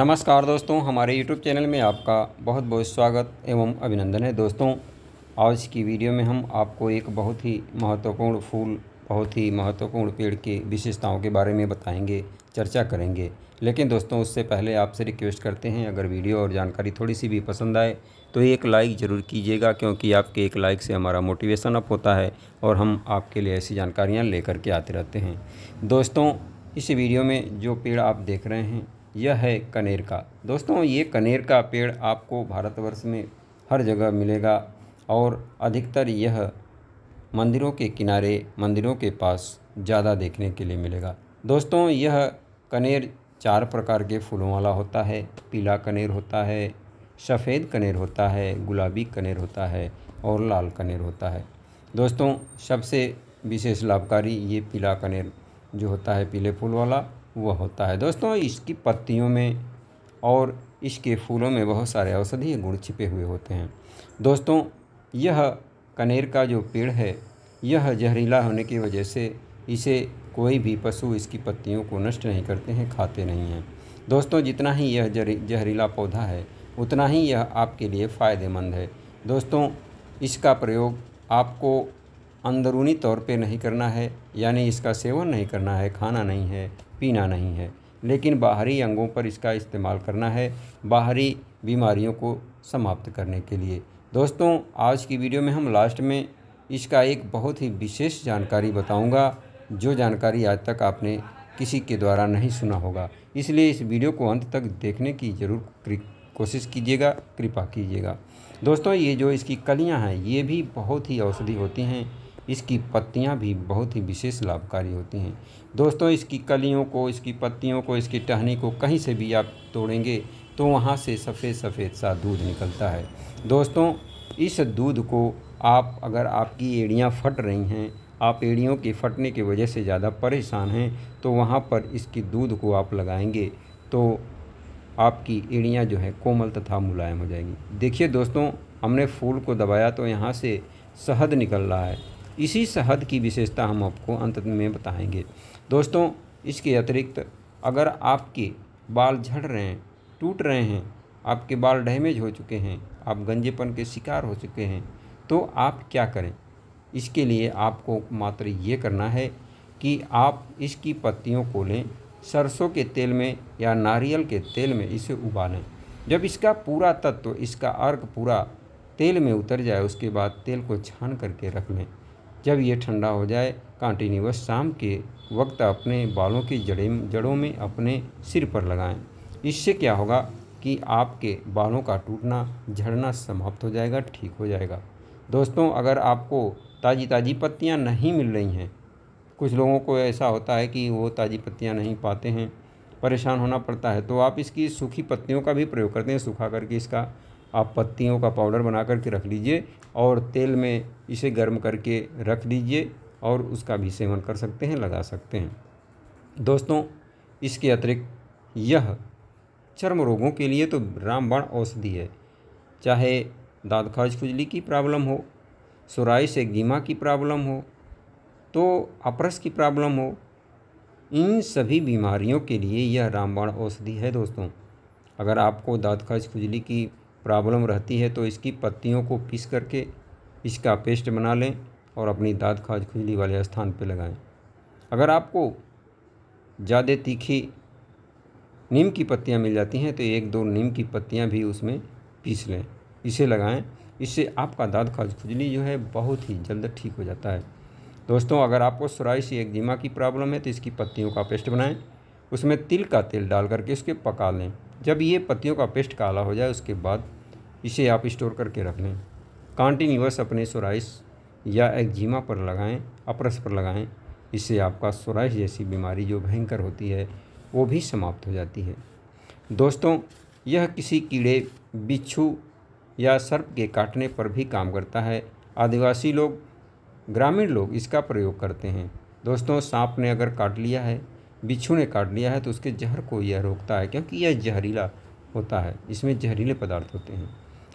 नमस्कार दोस्तों हमारे YouTube चैनल में आपका बहुत बहुत स्वागत एवं अभिनंदन है दोस्तों आज की वीडियो में हम आपको एक बहुत ही महत्वपूर्ण फूल बहुत ही महत्वपूर्ण पेड़ की विशेषताओं के बारे में बताएंगे चर्चा करेंगे लेकिन दोस्तों उससे पहले आपसे रिक्वेस्ट करते हैं अगर वीडियो और जानकारी थोड़ी सी भी पसंद आए तो एक लाइक ज़रूर कीजिएगा क्योंकि आपके एक लाइक से हमारा मोटिवेशन अप होता है और हम आपके लिए ऐसी जानकारियाँ लेकर के आते रहते हैं दोस्तों इस वीडियो में जो पेड़ आप देख रहे हैं यह है कनेर का दोस्तों ये कनेर का पेड़ आपको भारतवर्ष में हर जगह मिलेगा और अधिकतर यह मंदिरों के किनारे मंदिरों के पास ज़्यादा देखने के लिए मिलेगा दोस्तों यह कनेर चार प्रकार के फूलों वाला होता है पीला कनेर होता है सफ़ेद कनेर होता है गुलाबी कनेर होता है और लाल कनेर होता है दोस्तों सबसे विशेष लाभकारी ये पीला कनेर जो होता है पीले फूल वाला वह होता है दोस्तों इसकी पत्तियों में और इसके फूलों में बहुत सारे औषधीय गुण छिपे हुए होते हैं दोस्तों यह कनेर का जो पेड़ है यह जहरीला होने की वजह से इसे कोई भी पशु इसकी पत्तियों को नष्ट नहीं करते हैं खाते नहीं हैं दोस्तों जितना ही यह जहरीला पौधा है उतना ही यह आपके लिए फ़ायदेमंद है दोस्तों इसका प्रयोग आपको अंदरूनी तौर पे नहीं करना है यानी इसका सेवन नहीं करना है खाना नहीं है पीना नहीं है लेकिन बाहरी अंगों पर इसका इस्तेमाल करना है बाहरी बीमारियों को समाप्त करने के लिए दोस्तों आज की वीडियो में हम लास्ट में इसका एक बहुत ही विशेष जानकारी बताऊंगा जो जानकारी आज तक आपने किसी के द्वारा नहीं सुना होगा इसलिए इस वीडियो को अंत तक देखने की ज़रूर कोशिश कीजिएगा कृपा कीजिएगा दोस्तों ये जो इसकी कलियां हैं ये भी बहुत ही औषधि होती हैं इसकी पत्तियाँ भी बहुत ही विशेष लाभकारी होती हैं दोस्तों इसकी कलियों को इसकी पत्तियों को इसकी टहनी को कहीं से भी आप तोड़ेंगे तो वहाँ से सफ़ेद सफ़ेद सा दूध निकलता है दोस्तों इस दूध को आप अगर आपकी एड़ियाँ फट रही हैं आप एड़ियों के फटने की वजह से ज़्यादा परेशान हैं तो वहाँ पर इसकी दूध को आप लगाएंगे तो आपकी एड़ियाँ जो है कोमल तथा मुलायम हो जाएंगी देखिए दोस्तों हमने फूल को दबाया तो यहाँ से शहद निकल रहा है इसी शहद की विशेषता हम आपको अंत में बताएंगे दोस्तों इसके अतिरिक्त अगर आपके बाल झड़ रहे हैं टूट रहे हैं आपके बाल डैमेज हो चुके हैं आप गंजेपन के शिकार हो चुके हैं तो आप क्या करें इसके लिए आपको मात्र ये करना है कि आप इसकी पत्तियों को लें सरसों के तेल में या नारियल के तेल में इसे उबालें जब इसका पूरा तत्व इसका अर्घ पूरा तेल में उतर जाए उसके बाद तेल को छान करके रख लें जब ये ठंडा हो जाए कंटिन्यूस शाम के वक्त अपने बालों की जड़ें जड़ों में अपने सिर पर लगाएं इससे क्या होगा कि आपके बालों का टूटना झड़ना समाप्त हो जाएगा ठीक हो जाएगा दोस्तों अगर आपको ताज़ी ताज़ी पत्तियाँ नहीं मिल रही हैं कुछ लोगों को ऐसा होता है कि वो ताज़ी पत्तियाँ नहीं पाते हैं परेशान होना पड़ता है तो आप इसकी सूखी पत्तियों का भी प्रयोग करते हैं सूखा करके इसका आप पत्तियों का पाउडर बना करके रख लीजिए और तेल में इसे गर्म करके रख लीजिए और उसका भी सेवन कर सकते हैं लगा सकते हैं दोस्तों इसके अतिरिक्त यह चर्म रोगों के लिए तो रामबाण औषधि है चाहे दाद खर्च खुजली की प्रॉब्लम हो सुराई से गीमा की प्रॉब्लम हो तो अपरस की प्रॉब्लम हो इन सभी बीमारियों के लिए यह रामबाण औषधि है दोस्तों अगर आपको दाद खर्च खुजली की प्रॉब्लम रहती है तो इसकी पत्तियों को पीस करके इसका पेस्ट बना लें और अपनी दाँत खाज खुजली वाले स्थान पर लगाएं अगर आपको ज़्यादा तीखी नीम की पत्तियाँ मिल जाती हैं तो एक दो नीम की पत्तियाँ भी उसमें पीस लें इसे लगाएं इससे आपका दाद खाज खुजली जो है बहुत ही जल्द ठीक हो जाता है दोस्तों अगर आपको सुराई से एक्जिमा की प्रॉब्लम है तो इसकी पत्तियों का पेस्ट बनाएं उसमें तिल का तेल डाल करके इसके पका लें जब ये पत्तियों का पेस्ट काला हो जाए उसके बाद इसे आप स्टोर करके रख लें कॉन्टीन्यूस अपने सोराइस या एक्जिमा पर लगाएं अपरस पर लगाएं इससे आपका सोराइस जैसी बीमारी जो भयंकर होती है वो भी समाप्त हो जाती है दोस्तों यह किसी कीड़े बिच्छू या सर्प के काटने पर भी काम करता है आदिवासी लोग ग्रामीण लोग इसका प्रयोग करते हैं दोस्तों सांप ने अगर काट लिया है बिच्छू ने काट लिया है तो उसके जहर को यह रोकता है क्योंकि यह जहरीला होता है इसमें जहरीले पदार्थ होते हैं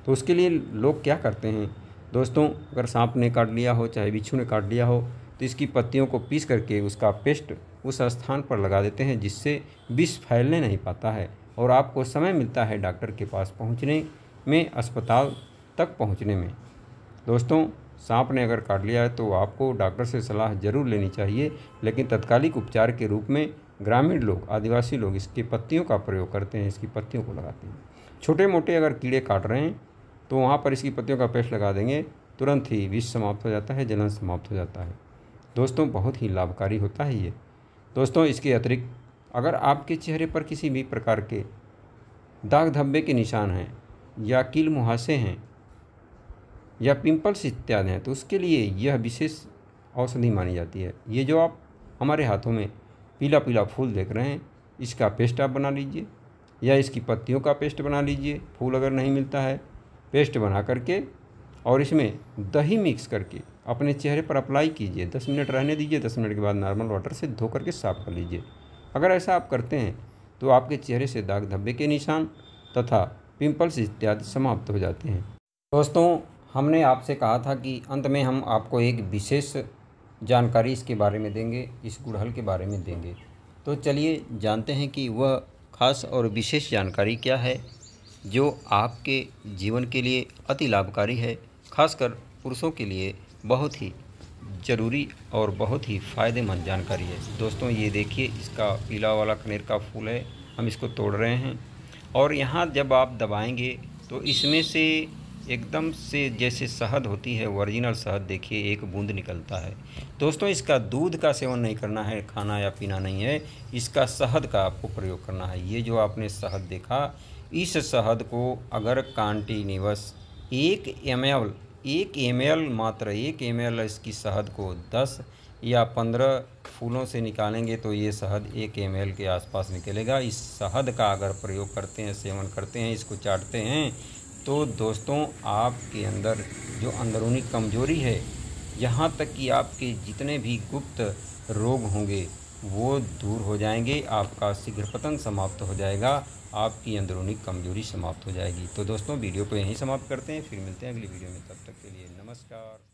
तो उसके लिए लोग क्या करते हैं दोस्तों अगर सांप ने काट लिया हो चाहे बिच्छू ने काट लिया हो तो इसकी पत्तियों को पीस करके उसका पेस्ट उस स्थान पर लगा देते हैं जिससे विष फैलने नहीं पाता है और आपको समय मिलता है डॉक्टर के पास पहुँचने में अस्पताल तक पहुँचने में दोस्तों सांप ने अगर काट लिया है तो आपको डॉक्टर से सलाह जरूर लेनी चाहिए लेकिन तत्कालिक उपचार के रूप में ग्रामीण लोग आदिवासी लोग इसके पत्तियों का प्रयोग करते हैं इसकी पत्तियों को लगाते हैं छोटे मोटे अगर कीड़े काट रहे हैं तो वहाँ पर इसकी पत्तियों का पेस्ट लगा देंगे तुरंत ही विष समाप्त हो जाता है जलन समाप्त हो जाता है दोस्तों बहुत ही लाभकारी होता है ये दोस्तों इसके अतिरिक्त अगर आपके चेहरे पर किसी भी प्रकार के दाग धब्बे के निशान हैं या कील मुहासे हैं या पिंपल्स इत्यादि हैं तो उसके लिए यह विशेष औषधि मानी जाती है ये जो आप हमारे हाथों में पीला पीला फूल देख रहे हैं इसका पेस्ट आप बना लीजिए या इसकी पत्तियों का पेस्ट बना लीजिए फूल अगर नहीं मिलता है पेस्ट बना करके और इसमें दही मिक्स करके अपने चेहरे पर अप्लाई कीजिए दस मिनट रहने दीजिए दस मिनट के बाद नॉर्मल वाटर से धो करके साफ़ कर लीजिए अगर ऐसा आप करते हैं तो आपके चेहरे से दाग धब्बे के निशान तथा पिंपल्स इत्यादि समाप्त हो जाते हैं दोस्तों हमने आपसे कहा था कि अंत में हम आपको एक विशेष जानकारी इसके बारे में देंगे इस गुड़हल के बारे में देंगे तो चलिए जानते हैं कि वह खास और विशेष जानकारी क्या है जो आपके जीवन के लिए अति लाभकारी है खासकर पुरुषों के लिए बहुत ही ज़रूरी और बहुत ही फ़ायदेमंद जानकारी है दोस्तों ये देखिए इसका पीला वाला कनेर का फूल है हम इसको तोड़ रहे हैं और यहाँ जब आप दबाएंगे तो इसमें से एकदम से जैसे शहद होती है ओरिजिनल शहद देखिए एक बूंद निकलता है दोस्तों इसका दूध का सेवन नहीं करना है खाना या पीना नहीं है इसका शहद का आपको प्रयोग करना है ये जो आपने शहद देखा इस शहद को अगर कॉन्टीन्यूस एक एम एल एक एम एल मात्र एक एम एल इसकी शहद को दस या पंद्रह फूलों से निकालेंगे तो ये शहद एक एम के आसपास निकलेगा इस शहद का अगर प्रयोग करते हैं सेवन करते हैं इसको चाटते हैं तो दोस्तों आपके अंदर जो अंदरूनी कमजोरी है यहाँ तक कि आपके जितने भी गुप्त रोग होंगे वो दूर हो जाएंगे आपका शीघ्र पतन समाप्त हो जाएगा आपकी अंदरूनी कमजोरी समाप्त हो जाएगी तो दोस्तों वीडियो को यहीं समाप्त करते हैं फिर मिलते हैं अगली वीडियो में तब तक के लिए नमस्कार